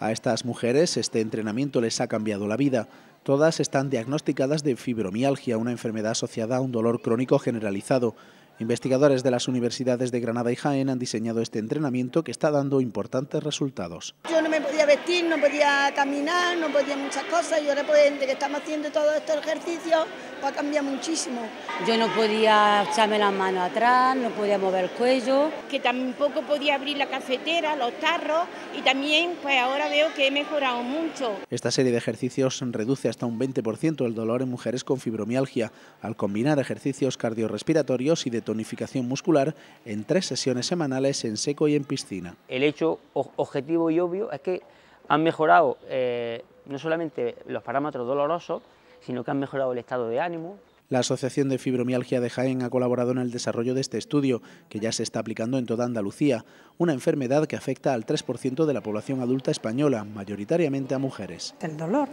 A estas mujeres este entrenamiento les ha cambiado la vida. Todas están diagnosticadas de fibromialgia, una enfermedad asociada a un dolor crónico generalizado. Investigadores de las universidades de Granada y Jaén han diseñado este entrenamiento que está dando importantes resultados. Yo no me podía vestir, no podía caminar, no podía muchas cosas y ahora pues, que estamos haciendo todo estos ejercicios pues, va a cambiar muchísimo. Yo no podía echarme las manos atrás, no podía mover el cuello. Que tampoco podía abrir la cafetera, los tarros y también pues ahora veo que he mejorado mucho. Esta serie de ejercicios reduce hasta un 20% el dolor en mujeres con fibromialgia al combinar ejercicios cardiorrespiratorios y de tonificación muscular en tres sesiones semanales en seco y en piscina. El hecho objetivo y obvio es que han mejorado eh, no solamente los parámetros dolorosos, sino que han mejorado el estado de ánimo, la Asociación de Fibromialgia de Jaén ha colaborado en el desarrollo de este estudio, que ya se está aplicando en toda Andalucía, una enfermedad que afecta al 3% de la población adulta española, mayoritariamente a mujeres. El dolor,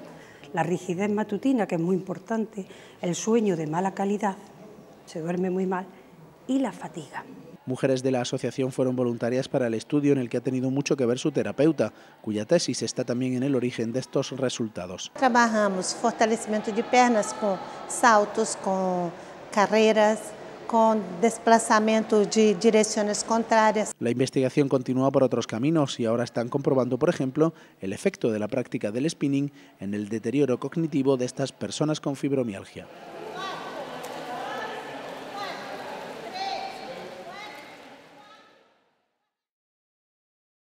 la rigidez matutina, que es muy importante, el sueño de mala calidad, se duerme muy mal, y la fatiga. Mujeres de la asociación fueron voluntarias para el estudio en el que ha tenido mucho que ver su terapeuta, cuya tesis está también en el origen de estos resultados. Trabajamos fortalecimiento de piernas con saltos, con carreras, con desplazamiento de direcciones contrarias. La investigación continúa por otros caminos y ahora están comprobando, por ejemplo, el efecto de la práctica del spinning en el deterioro cognitivo de estas personas con fibromialgia.